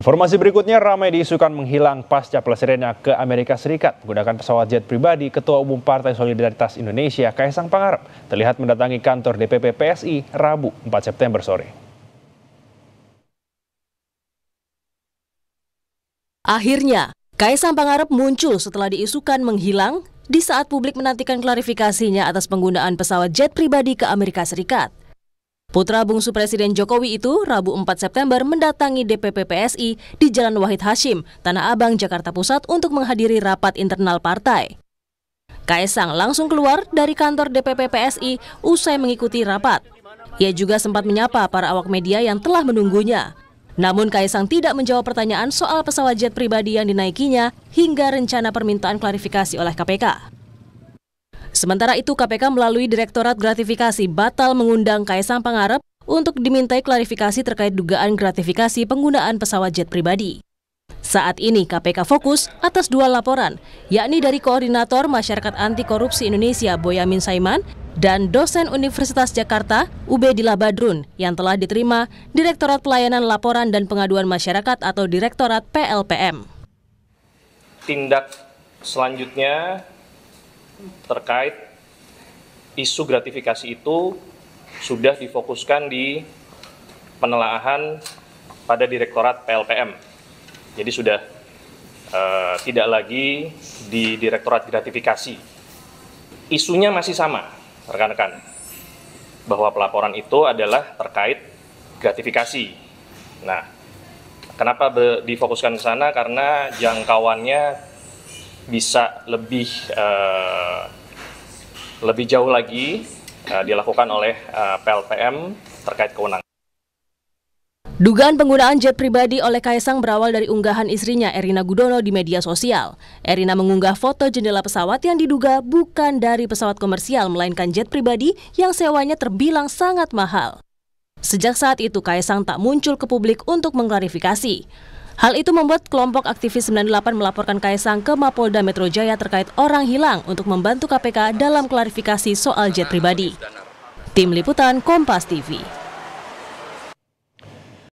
Informasi berikutnya ramai diisukan menghilang pasca pelesirannya ke Amerika Serikat menggunakan pesawat jet pribadi Ketua Umum Partai Solidaritas Indonesia Kaisang Pangarep terlihat mendatangi kantor DPP PSI Rabu 4 September sore. Akhirnya, Kaisang Pangarep muncul setelah diisukan menghilang di saat publik menantikan klarifikasinya atas penggunaan pesawat jet pribadi ke Amerika Serikat. Putra bungsu Presiden Jokowi itu Rabu 4 September mendatangi DPP PSI di Jalan Wahid Hashim, Tanah Abang, Jakarta Pusat untuk menghadiri rapat internal partai. Kaisang langsung keluar dari kantor DPP PSI usai mengikuti rapat. Ia juga sempat menyapa para awak media yang telah menunggunya. Namun Kaisang tidak menjawab pertanyaan soal pesawat jet pribadi yang dinaikinya hingga rencana permintaan klarifikasi oleh KPK. Sementara itu, KPK melalui Direktorat Gratifikasi batal mengundang Kaisang Pangarep untuk dimintai klarifikasi terkait dugaan gratifikasi penggunaan pesawat jet pribadi. Saat ini KPK fokus atas dua laporan, yakni dari Koordinator Masyarakat Anti Korupsi Indonesia Boyamin Saiman dan dosen Universitas Jakarta Ubedillah Badrun yang telah diterima Direktorat Pelayanan Laporan dan Pengaduan Masyarakat atau Direktorat PLPM. Tindak selanjutnya terkait isu gratifikasi itu sudah difokuskan di penelaahan pada Direktorat PLPM. Jadi sudah uh, tidak lagi di Direktorat Gratifikasi. Isunya masih sama, rekan-rekan, bahwa pelaporan itu adalah terkait gratifikasi. Nah, kenapa difokuskan ke sana? Karena jangkauannya bisa lebih uh, lebih jauh lagi uh, dilakukan oleh uh, eh, PLPM terkait kewenangan. Dugaan penggunaan jet pribadi oleh Kaisang berawal dari unggahan istrinya Erina Gudono di media sosial. Erina mengunggah foto jendela pesawat yang diduga bukan dari pesawat komersial melainkan jet pribadi yang sewanya terbilang sangat mahal. Sejak saat itu Kaisang tak muncul ke publik untuk mengklarifikasi. Hal itu membuat kelompok aktivis 98 melaporkan Kaisang ke Mapolda Metro Jaya terkait orang hilang untuk membantu KPK dalam klarifikasi soal jet pribadi. Tim Liputan Kompas TV